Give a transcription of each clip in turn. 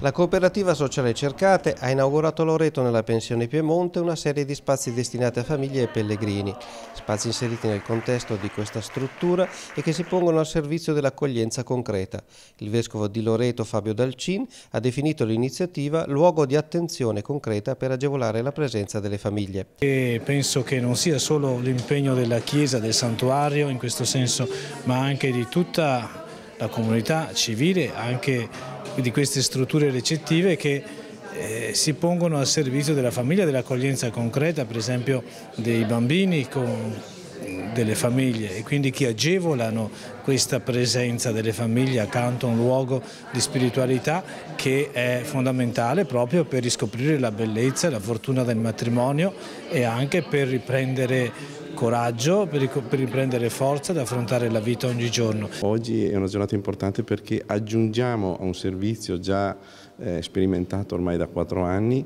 La cooperativa sociale Cercate ha inaugurato a Loreto nella pensione Piemonte una serie di spazi destinati a famiglie e pellegrini, spazi inseriti nel contesto di questa struttura e che si pongono al servizio dell'accoglienza concreta. Il vescovo di Loreto Fabio Dalcin ha definito l'iniziativa luogo di attenzione concreta per agevolare la presenza delle famiglie. E penso che non sia solo l'impegno della Chiesa, del santuario in questo senso, ma anche di tutta la comunità civile, anche di queste strutture recettive che eh, si pongono al servizio della famiglia, dell'accoglienza concreta, per esempio dei bambini con delle famiglie e quindi che agevolano questa presenza delle famiglie accanto a un luogo di spiritualità che è fondamentale proprio per riscoprire la bellezza e la fortuna del matrimonio e anche per riprendere coraggio per, per riprendere forza ed affrontare la vita ogni giorno. Oggi è una giornata importante perché aggiungiamo a un servizio già eh, sperimentato ormai da quattro anni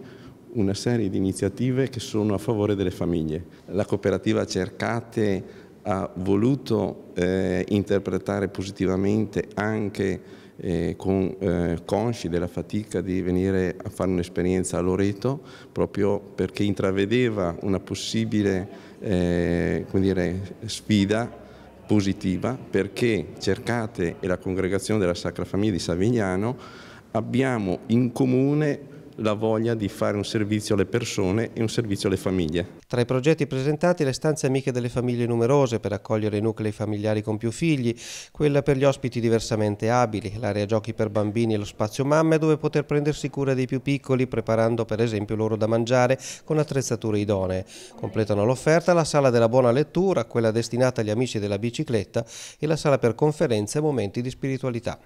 una serie di iniziative che sono a favore delle famiglie. La cooperativa Cercate ha voluto eh, interpretare positivamente anche eh, con, eh, consci della fatica di venire a fare un'esperienza a Loreto proprio perché intravedeva una possibile eh, dire, sfida positiva perché Cercate e la congregazione della Sacra Famiglia di Savignano abbiamo in comune la voglia di fare un servizio alle persone e un servizio alle famiglie. Tra i progetti presentati le stanze amiche delle famiglie numerose per accogliere i nuclei familiari con più figli, quella per gli ospiti diversamente abili, l'area giochi per bambini e lo spazio mamme dove poter prendersi cura dei più piccoli preparando per esempio loro da mangiare con attrezzature idonee. Completano l'offerta la sala della buona lettura, quella destinata agli amici della bicicletta e la sala per conferenze e momenti di spiritualità.